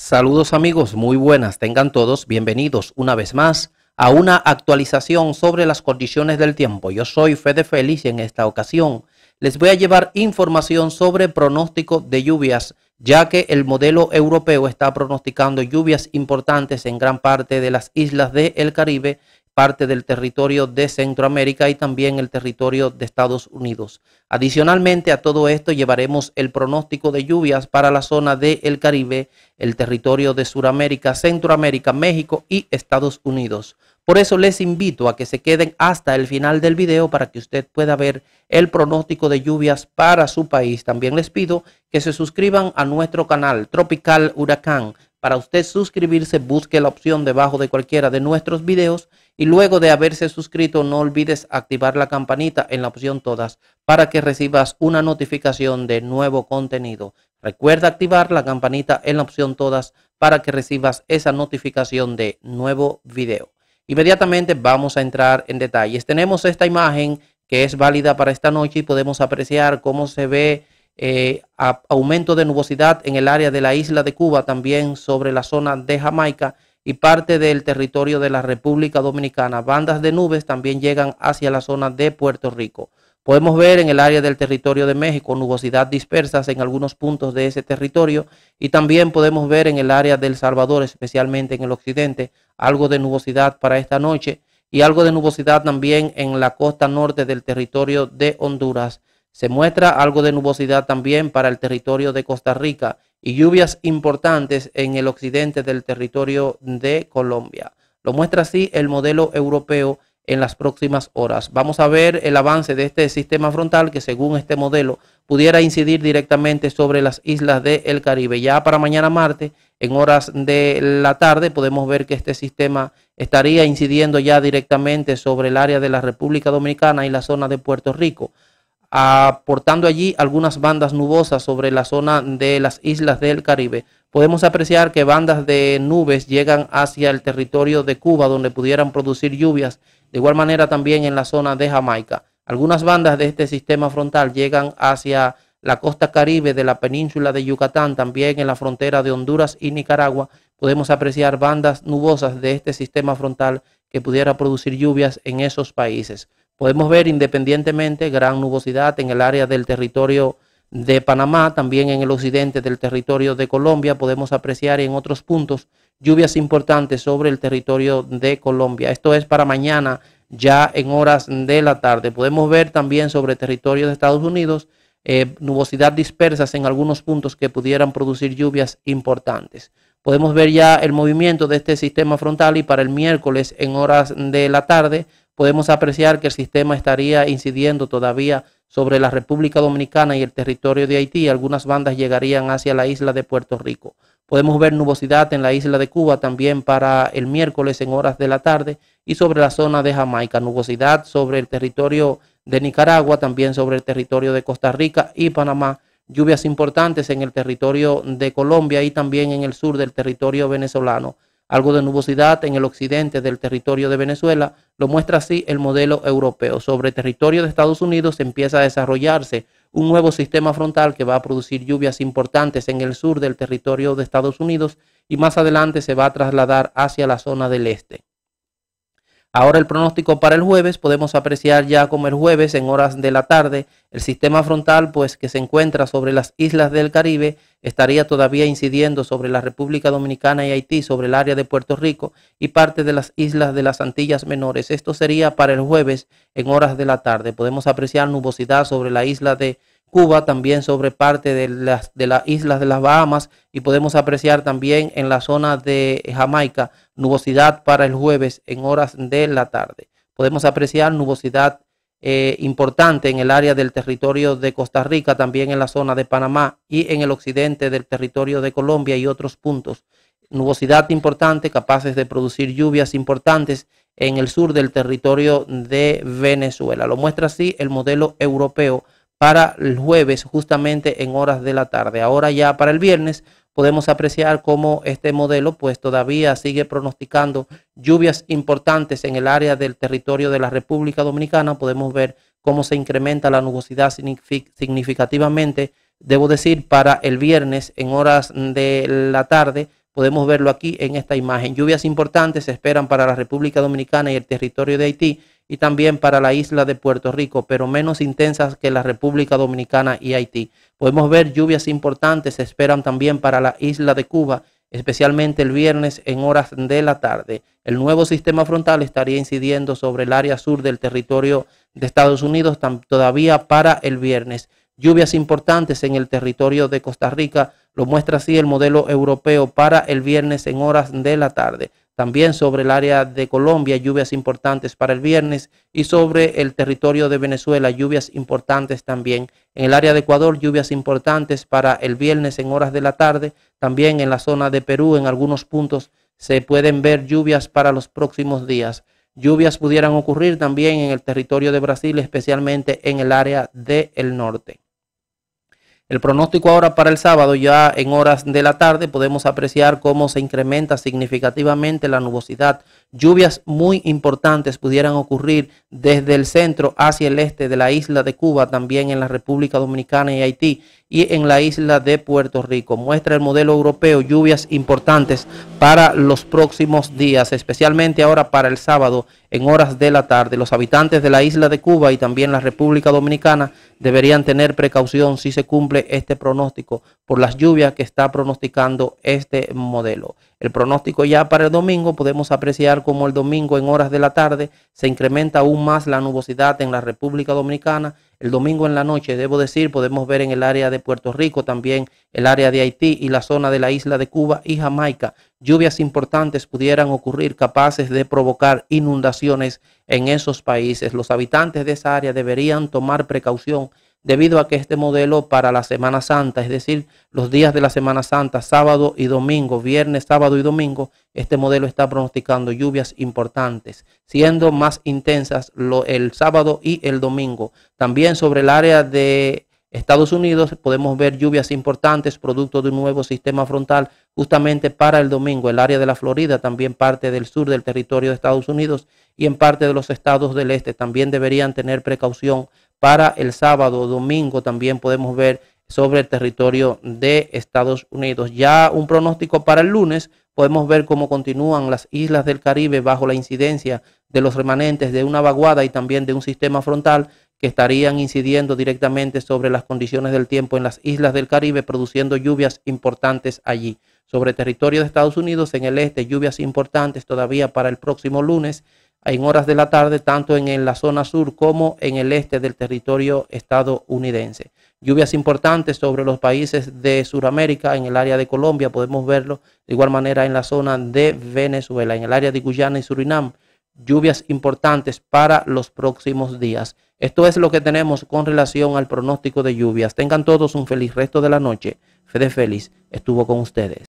Saludos amigos, muy buenas, tengan todos bienvenidos una vez más a una actualización sobre las condiciones del tiempo. Yo soy Fede Feliz y en esta ocasión les voy a llevar información sobre pronóstico de lluvias, ya que el modelo europeo está pronosticando lluvias importantes en gran parte de las islas del Caribe parte del territorio de Centroamérica y también el territorio de Estados Unidos. Adicionalmente a todo esto llevaremos el pronóstico de lluvias para la zona del el Caribe, el territorio de Sudamérica, Centroamérica, México y Estados Unidos. Por eso les invito a que se queden hasta el final del video para que usted pueda ver el pronóstico de lluvias para su país. También les pido que se suscriban a nuestro canal Tropical Huracán para usted suscribirse, busque la opción debajo de cualquiera de nuestros videos y luego de haberse suscrito no olvides activar la campanita en la opción todas para que recibas una notificación de nuevo contenido. Recuerda activar la campanita en la opción todas para que recibas esa notificación de nuevo video. Inmediatamente vamos a entrar en detalles. Tenemos esta imagen que es válida para esta noche y podemos apreciar cómo se ve eh, aumento de nubosidad en el área de la isla de Cuba, también sobre la zona de Jamaica y parte del territorio de la República Dominicana. Bandas de nubes también llegan hacia la zona de Puerto Rico. Podemos ver en el área del territorio de México nubosidad dispersas en algunos puntos de ese territorio y también podemos ver en el área del Salvador, especialmente en el occidente, algo de nubosidad para esta noche y algo de nubosidad también en la costa norte del territorio de Honduras. Se muestra algo de nubosidad también para el territorio de Costa Rica y lluvias importantes en el occidente del territorio de Colombia. Lo muestra así el modelo europeo en las próximas horas. Vamos a ver el avance de este sistema frontal que según este modelo pudiera incidir directamente sobre las islas del Caribe. Ya para mañana martes, en horas de la tarde, podemos ver que este sistema estaría incidiendo ya directamente sobre el área de la República Dominicana y la zona de Puerto Rico aportando allí algunas bandas nubosas sobre la zona de las islas del Caribe. Podemos apreciar que bandas de nubes llegan hacia el territorio de Cuba donde pudieran producir lluvias, de igual manera también en la zona de Jamaica. Algunas bandas de este sistema frontal llegan hacia la costa caribe de la península de Yucatán, también en la frontera de Honduras y Nicaragua. Podemos apreciar bandas nubosas de este sistema frontal que pudiera producir lluvias en esos países. Podemos ver independientemente gran nubosidad en el área del territorio de Panamá, también en el occidente del territorio de Colombia, podemos apreciar en otros puntos lluvias importantes sobre el territorio de Colombia. Esto es para mañana, ya en horas de la tarde. Podemos ver también sobre territorio de Estados Unidos eh, nubosidad dispersas en algunos puntos que pudieran producir lluvias importantes. Podemos ver ya el movimiento de este sistema frontal y para el miércoles en horas de la tarde podemos apreciar que el sistema estaría incidiendo todavía sobre la República Dominicana y el territorio de Haití, algunas bandas llegarían hacia la isla de Puerto Rico. Podemos ver nubosidad en la isla de Cuba también para el miércoles en horas de la tarde y sobre la zona de Jamaica. Nubosidad sobre el territorio de Nicaragua, también sobre el territorio de Costa Rica y Panamá. Lluvias importantes en el territorio de Colombia y también en el sur del territorio venezolano algo de nubosidad en el occidente del territorio de Venezuela, lo muestra así el modelo europeo. Sobre territorio de Estados Unidos empieza a desarrollarse un nuevo sistema frontal que va a producir lluvias importantes en el sur del territorio de Estados Unidos y más adelante se va a trasladar hacia la zona del este. Ahora el pronóstico para el jueves, podemos apreciar ya como el jueves en horas de la tarde, el sistema frontal pues que se encuentra sobre las islas del Caribe estaría todavía incidiendo sobre la República Dominicana y Haití, sobre el área de Puerto Rico y parte de las islas de las Antillas Menores. Esto sería para el jueves en horas de la tarde. Podemos apreciar nubosidad sobre la isla de Cuba, también sobre parte de las, de las islas de las Bahamas y podemos apreciar también en la zona de Jamaica nubosidad para el jueves en horas de la tarde. Podemos apreciar nubosidad eh, importante en el área del territorio de Costa Rica, también en la zona de Panamá y en el occidente del territorio de Colombia y otros puntos. Nubosidad importante, capaces de producir lluvias importantes en el sur del territorio de Venezuela. Lo muestra así el modelo europeo para el jueves, justamente en horas de la tarde. Ahora ya para el viernes podemos apreciar cómo este modelo pues todavía sigue pronosticando lluvias importantes en el área del territorio de la República Dominicana. Podemos ver cómo se incrementa la nubosidad significativamente. Debo decir, para el viernes en horas de la tarde, podemos verlo aquí en esta imagen. Lluvias importantes se esperan para la República Dominicana y el territorio de Haití y también para la isla de Puerto Rico, pero menos intensas que la República Dominicana y Haití. Podemos ver lluvias importantes, se esperan también para la isla de Cuba, especialmente el viernes en horas de la tarde. El nuevo sistema frontal estaría incidiendo sobre el área sur del territorio de Estados Unidos todavía para el viernes. Lluvias importantes en el territorio de Costa Rica lo muestra así el modelo europeo para el viernes en horas de la tarde. También sobre el área de Colombia, lluvias importantes para el viernes. Y sobre el territorio de Venezuela, lluvias importantes también. En el área de Ecuador, lluvias importantes para el viernes en horas de la tarde. También en la zona de Perú, en algunos puntos, se pueden ver lluvias para los próximos días. Lluvias pudieran ocurrir también en el territorio de Brasil, especialmente en el área del norte. El pronóstico ahora para el sábado, ya en horas de la tarde, podemos apreciar cómo se incrementa significativamente la nubosidad lluvias muy importantes pudieran ocurrir desde el centro hacia el este de la isla de Cuba, también en la República Dominicana y Haití y en la isla de Puerto Rico. Muestra el modelo europeo lluvias importantes para los próximos días, especialmente ahora para el sábado en horas de la tarde. Los habitantes de la isla de Cuba y también la República Dominicana deberían tener precaución si se cumple este pronóstico por las lluvias que está pronosticando este modelo. El pronóstico ya para el domingo podemos apreciar como el domingo en horas de la tarde se incrementa aún más la nubosidad en la República Dominicana. El domingo en la noche, debo decir, podemos ver en el área de Puerto Rico, también el área de Haití y la zona de la isla de Cuba y Jamaica. Lluvias importantes pudieran ocurrir capaces de provocar inundaciones en esos países. Los habitantes de esa área deberían tomar precaución debido a que este modelo para la Semana Santa, es decir, los días de la Semana Santa, sábado y domingo, viernes, sábado y domingo, este modelo está pronosticando lluvias importantes, siendo más intensas el sábado y el domingo. También sobre el área de Estados Unidos podemos ver lluvias importantes producto de un nuevo sistema frontal justamente para el domingo. El área de la Florida, también parte del sur del territorio de Estados Unidos y en parte de los estados del este también deberían tener precaución para el sábado, o domingo también podemos ver sobre el territorio de Estados Unidos. Ya un pronóstico para el lunes, podemos ver cómo continúan las islas del Caribe bajo la incidencia de los remanentes de una vaguada y también de un sistema frontal que estarían incidiendo directamente sobre las condiciones del tiempo en las islas del Caribe, produciendo lluvias importantes allí. Sobre territorio de Estados Unidos, en el este, lluvias importantes todavía para el próximo lunes en horas de la tarde, tanto en la zona sur como en el este del territorio estadounidense. Lluvias importantes sobre los países de Sudamérica, en el área de Colombia, podemos verlo de igual manera en la zona de Venezuela, en el área de Guyana y Surinam. Lluvias importantes para los próximos días. Esto es lo que tenemos con relación al pronóstico de lluvias. Tengan todos un feliz resto de la noche. Fede Félix estuvo con ustedes.